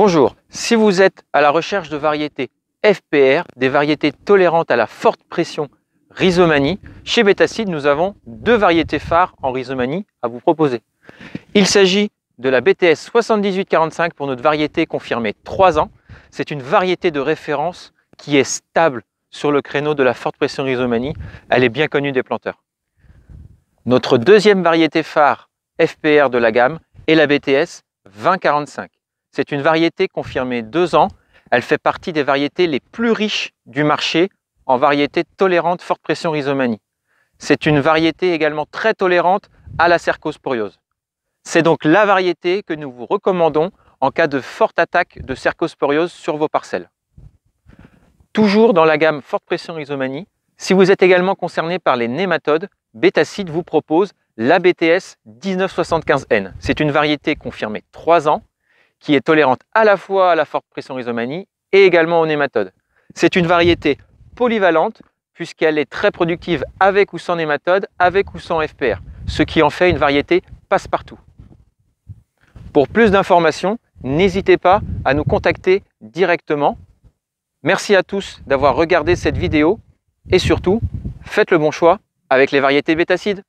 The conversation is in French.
Bonjour, si vous êtes à la recherche de variétés FPR, des variétés tolérantes à la forte pression rhizomanie, chez Betacide, nous avons deux variétés phares en rhizomanie à vous proposer. Il s'agit de la BTS 7845 pour notre variété confirmée 3 ans. C'est une variété de référence qui est stable sur le créneau de la forte pression rhizomanie. Elle est bien connue des planteurs. Notre deuxième variété phare FPR de la gamme est la BTS 2045. C'est une variété confirmée deux ans. Elle fait partie des variétés les plus riches du marché en variétés tolérantes forte pression rhizomanie. C'est une variété également très tolérante à la cercosporiose. C'est donc la variété que nous vous recommandons en cas de forte attaque de cercosporiose sur vos parcelles. Toujours dans la gamme forte pression rhizomanie, si vous êtes également concerné par les nématodes, Betacide vous propose la BTS 1975N. C'est une variété confirmée 3 ans qui est tolérante à la fois à la forte pression rhizomanie et également aux nématodes. C'est une variété polyvalente puisqu'elle est très productive avec ou sans nématodes, avec ou sans FPR, ce qui en fait une variété passe-partout. Pour plus d'informations, n'hésitez pas à nous contacter directement. Merci à tous d'avoir regardé cette vidéo et surtout, faites le bon choix avec les variétés bétacides.